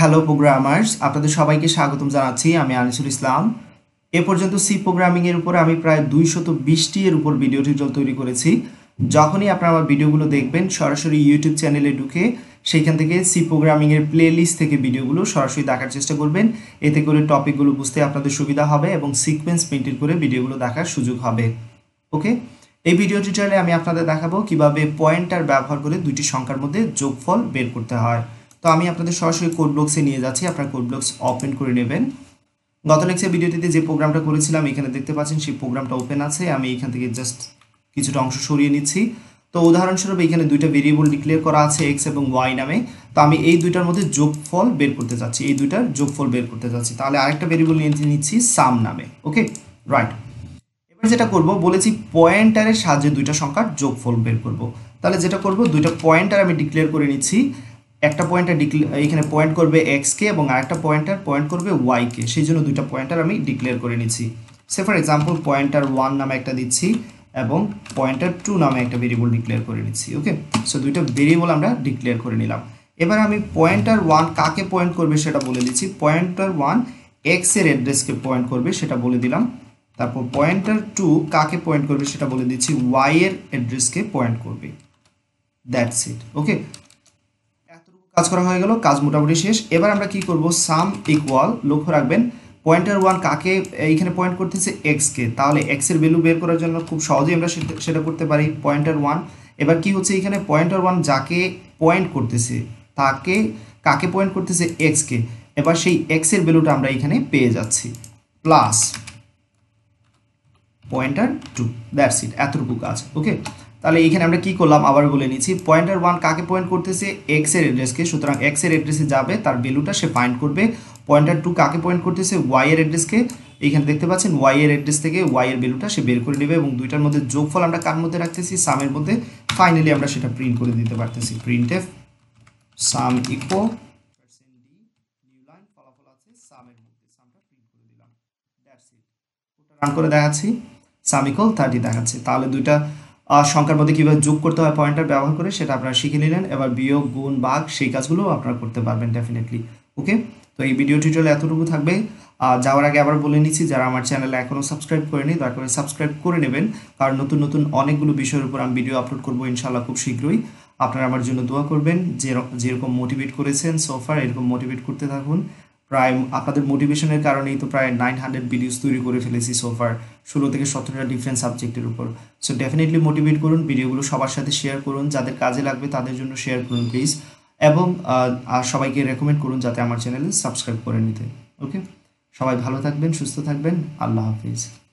hello programmers আপনাদের সবাইকে স্বাগতম জানাচ্ছি আমি আনিসুল ইসলাম এ পর্যন্ত সি প্রোগ্রামিংয়ের উপর আমি প্রায় দুইশত বিশটির এর উপর ভিডিও টিউটোরিয়াল তৈরি করেছি যখনই আপনারা আমার ভিডিওগুলো দেখবেন সরাসরি ইউটিউব চ্যানেলে ঢুকে সেইখান থেকে সি প্রোগ্রামিংয়ের প্লে লিস্ট থেকে ভিডিওগুলো সরাসরি দেখার চেষ্টা করবেন এতে করে টপিকগুলো বুঝতে আপনাদের সুবিধা হবে এবং সিকোয়েন্স মেনটেন করে ভিডিওগুলো দেখার সুযোগ হবে ওকে এই ভিডিও টিউটোরিয়ালে আমি আপনাদের দেখাবো কিভাবে পয়েন্টার ব্যবহার করে দুইটি সংখ্যার মধ্যে যোগফল বের করতে হয় তো আমি আপনাদের সরাসরি কোড ব্লকসে নিয়ে যাচ্ছি আপনার কোড ব্লকস ওপেন করে নেবেন গত লেকচার ভিডিওটিতে যে প্রোগ্রামটা করেছিলাম এখানে দেখতে পাচ্ছেন সেই প্রোগ্রামটা ওপেন আছে আমি এখান থেকে জাস্ট কিছুটা অংশ সরিয়ে নিচ্ছি তো উদাহরণস্বরূপ এখানে দুইটা ভেরিয়েবল ডিক্লেয়ার করা আছে এক্স এবং ওয়াই নামে তো আমি এই দুইটার মধ্যে যোগফল বের করতে চাচ্ছি এই দুইটার যোগফল বের করতে চাচ্ছি তাহলে আরেকটা ভেরিয়েবল নিয়ে নিচ্ছি সাম নামে ওকে রাইট এবার যেটা করব বলেছি পয়েন্টারের সাহায্যে দুইটা সংখ্যার যোগফল বের করব তাহলে যেটা করব দুইটা পয়েন্টার আমি ডিক্লেয়ার করে নিচ্ছি একটা পয়েন্টার এখানে পয়েন্ট করবে এক্সকে এবং আরেকটা পয়েন্টার পয়েন্ট করবে ওয়াইকে সেই জন্য দুইটা পয়েন্টার আমি ডিক্লেয়ার করে নিচ্ছি say for example pointer one নামে একটা দিচ্ছি এবং পয়েন্টার টু নামে একটা ভেরিয়েবল ডিক্লেয়ার করে নিচ্ছি ওকে সো দুইটা ভেরিয়েবল আমরা ডিক্লেয়ার করে নিলাম এবার আমি পয়েন্টার ওয়ান কাকে পয়েন্ট করবে সেটা বলে দিচ্ছি পয়েন্টার ওয়ান এক্সের অ্যাড্রেসকে পয়েন্ট করবে সেটা বলে দিলাম তারপর পয়েন্টার টু কাকে পয়েন্ট করবে সেটা বলে দিচ্ছি ওয়াইয়ের অ্যাড্রেসকে পয়েন্ট করবে দ্যাটস ইট ওকে কাজ করা হয়ে গেল কাজ মোটামুটি শেষ এবার আমরা কি করব সাম ইকুয়াল লক্ষ্য রাখবেন পয়েন্টার ওয়ান কাকে এইখানে পয়েন্ট করতেছে এক্স কে তাহলে এক্সের ভ্যালু বের করার জন্য খুব সহজেই আমরা সেটা করতে পারি পয়েন্টার ওয়ান এবার কি হচ্ছে এখানে পয়েন্টার ওয়ান যাকে পয়েন্ট করতেছে তাকে কাকে পয়েন্ট করতেছে এক্স কে এবার সেই এক্সের ভ্যালুটা আমরা এখানে পেয়ে যাচ্ছি plus pointer two that's it এতটুকু কাজ ওকে তাহলে এখানে আমরা কি করলাম আবার বলে নিচ্ছি পয়েন্টার ওয়ান কাকে পয়েন্ট করতেছে এক্স এর অ্যাড্রেসকে সুতরাং এক্স এর অ্যাড্রেসে যাবে তার ভ্যালুটা সে পয়েন্ট করবে পয়েন্টার টু কাকে পয়েন্ট করতেছে ওয়াই এর অ্যাড্রেসকে এইখানে দেখতে পাচ্ছেন ওয়াই এর অ্যাড্রেস থেকে ওয়াই এর ভ্যালুটা সে বের করে নেবে এবং দুইটার মধ্যে যোগফল আমরা কার মধ্যে রাখতেছি সামের মধ্যে ফাইনালি আমরা সেটা প্রিন্ট করে দিতে পারতেছি প্রিন্ট এফ সাম ইকো রান করে দেখাচ্ছি সামিকল থার্টি দেখাচ্ছে তাহলে দুইটা সংখ্যার মধ্যে কীভাবে যোগ করতে হয় পয়েন্টার ব্যবহার করে সেটা আপনারা শিখে নিলেন এবার বিয়োগ গুণ বাঘ সেই কাজগুলো আপনারা করতে পারবেন ডেফিনেটলি ওকে তো এই ভিডিও টিউটোরিয়াল এতটুকু থাকবে যাওয়ার আগে আবার বলে নিচ্ছি যারা আমার চ্যানেলে এখনও সাবস্ক্রাইব করেনি দয়া করে সাবস্ক্রাইব করে নেবেন কারণ নতুন নতুন অনেকগুলো বিষয়ের উপর আমি ভিডিও আপলোড করবো ইনশাল্লাহ খুব শীঘ্রই আপনারা আমার জন্য দোয়া করবেন যেরকম মোটিভেট করেছেন সোফার এরকম মোটিভেট করতে থাকুন প্রায় আপনাদের মোটিভেশনের কারণেই তো প্রায় নাইন হান্ড্রেড ভিডিওস তৈরি করে ফেলেছি সোফার ষোলো থেকে সতেরোটা ডিফারেন্ট সাবজেক্টের উপর সো ডেফিনেটলি মোটিভেট করুন ভিডিওগুলো সবার সাথে শেয়ার করুন যাদের কাজে লাগবে তাদের জন্য শেয়ার করুন প্লিজ এবং আর সবাইকে রেকমেন্ড করুন যাতে আমার চ্যানেলে সাবস্ক্রাইব করে নিতে ওকে সবাই ভালো থাকবেন সুস্থ থাকবেন আল্লাহ হাফিজ